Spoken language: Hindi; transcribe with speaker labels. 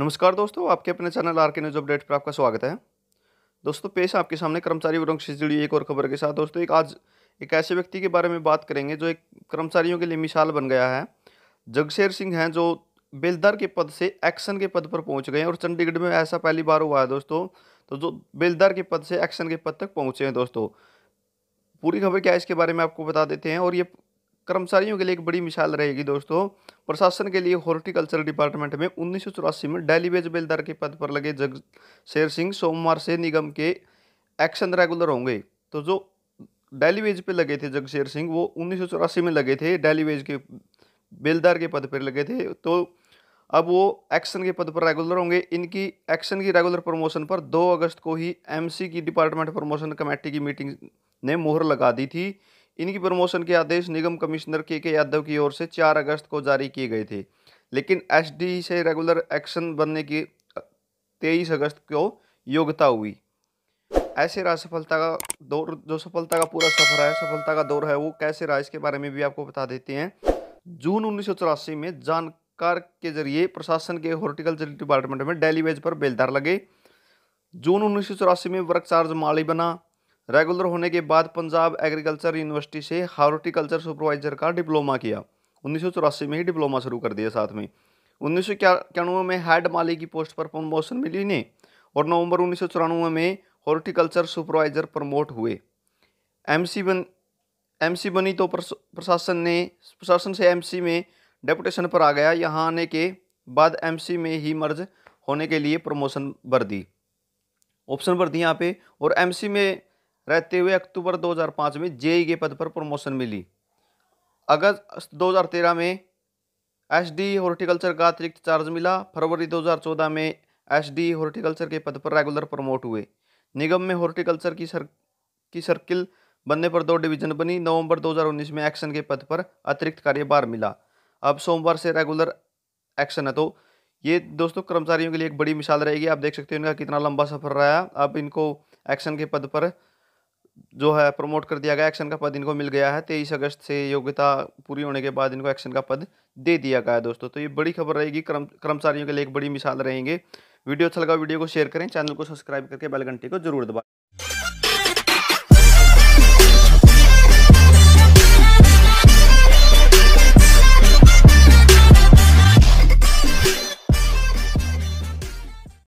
Speaker 1: नमस्कार दोस्तों आपके अपने channel R K news update पर आपका स्वागत है दोस्तों पेश आपके सामने कर्मचारी वर्ग से जुड़ी एक और खबर के साथ दोस्तों एक आज एक ऐसे व्यक्ति के बारे में बात करेंगे जो एक कर्मचारियों के लिए मिसाल बन गया है जगशेर सिंह हैं जो बेलदार के पद से एक्शन के पद पर पहुंच गए और चंडीगढ़ में ऐसा पहली बार हुआ है दोस्तों तो जो बेलदार के पद से एक्शन के पद तक पहुँचे हैं दोस्तों पूरी खबर क्या है इसके बारे में आपको बता देते हैं और ये कर्मचारियों के लिए एक बड़ी मिसाल रहेगी दोस्तों प्रशासन के लिए हॉर्टिकल्चर डिपार्टमेंट में उन्नीस में डेली वेज बेलदार के पद पर लगे जग शेर सिंह सोमवार से निगम के एक्शन रेगुलर होंगे तो जो डेली वेज पर लगे थे जगशेर सिंह वो उन्नीस में लगे थे डेली वेज के बेलदार के पद पर लगे थे तो अब वो एक्शन के पद पर रेगुलर होंगे इनकी एक्शन की रेगुलर प्रमोशन पर 2 अगस्त को ही एमसी की डिपार्टमेंट प्रमोशन कमेटी की मीटिंग ने मोहर लगा दी थी इनकी प्रमोशन के आदेश निगम कमिश्नर के के यादव की ओर से 4 अगस्त को जारी किए गए थे लेकिन एसडी से रेगुलर एक्शन बनने की 23 अगस्त को योग्यता हुई ऐसे राज सफलता का दौर जो सफलता का पूरा सफर है सफलता का दौर है वो कैसे रहा इसके बारे में भी आपको बता देते हैं जून उन्नीस में जानकार के जरिए प्रशासन के हॉर्टिकल्चर डिपार्टमेंट में डेली वेज पर बेलदार लगे जून उन्नीस में वर्क चार्ज माली बना रेगुलर होने के बाद पंजाब एग्रीकल्चर यूनिवर्सिटी से हार्टिकल्चर सुपरवाइजर का डिप्लोमा किया उन्नीस में ही डिप्लोमा शुरू कर दिया साथ में उन्नीस में हेड माली की पोस्ट पर प्रमोशन मिली ने और नवंबर उन्नीस में हॉर्टिकल्चर सुपरवाइजर प्रमोट हुए एमसी बन एमसी बनी तो प्रशासन ने प्रशासन से एमसी में डेपुटेशन पर आ गया यहाँ आने के बाद एमसी में ही मर्ज होने के लिए प्रमोशन भर दी ऑप्शन भर दी यहाँ पे और एमसी में रहते हुए अक्टूबर 2005 में जेई के पद पर प्रमोशन मिली अगस्त 2013 में एसडी हॉर्टिकल्चर का अतिरिक्त चार्ज मिला फरवरी 2014 में एसडी हॉर्टिकल्चर के पद पर रेगुलर प्रमोट हुए निगम में हॉर्टिकल्चर की सर की सर्किल बनने पर दो डिवीजन बनी नवंबर 2019 में एक्शन के पद पर अतिरिक्त कार्यभार मिला अब सोमवार से रेगुलर एक्शन है तो ये दोस्तों कर्मचारियों के लिए एक बड़ी मिसाल रहेगी आप देख सकते हो इनका कितना लंबा सफर रहा अब इनको एक्शन के पद पर जो है प्रमोट कर दिया गया एक्शन का पद इनको मिल गया है तेईस अगस्त से योग्यता पूरी होने के बाद इनको एक्शन का पद दे दिया गया है दोस्तों तो ये बड़ी खबर रहेगी कर्म कर्मचारियों के लिए एक बड़ी मिसाल रहेंगे वीडियो अच्छा लगा वीडियो को शेयर करें चैनल को सब्सक्राइब करके बेल घंटी को जरूर दबाएं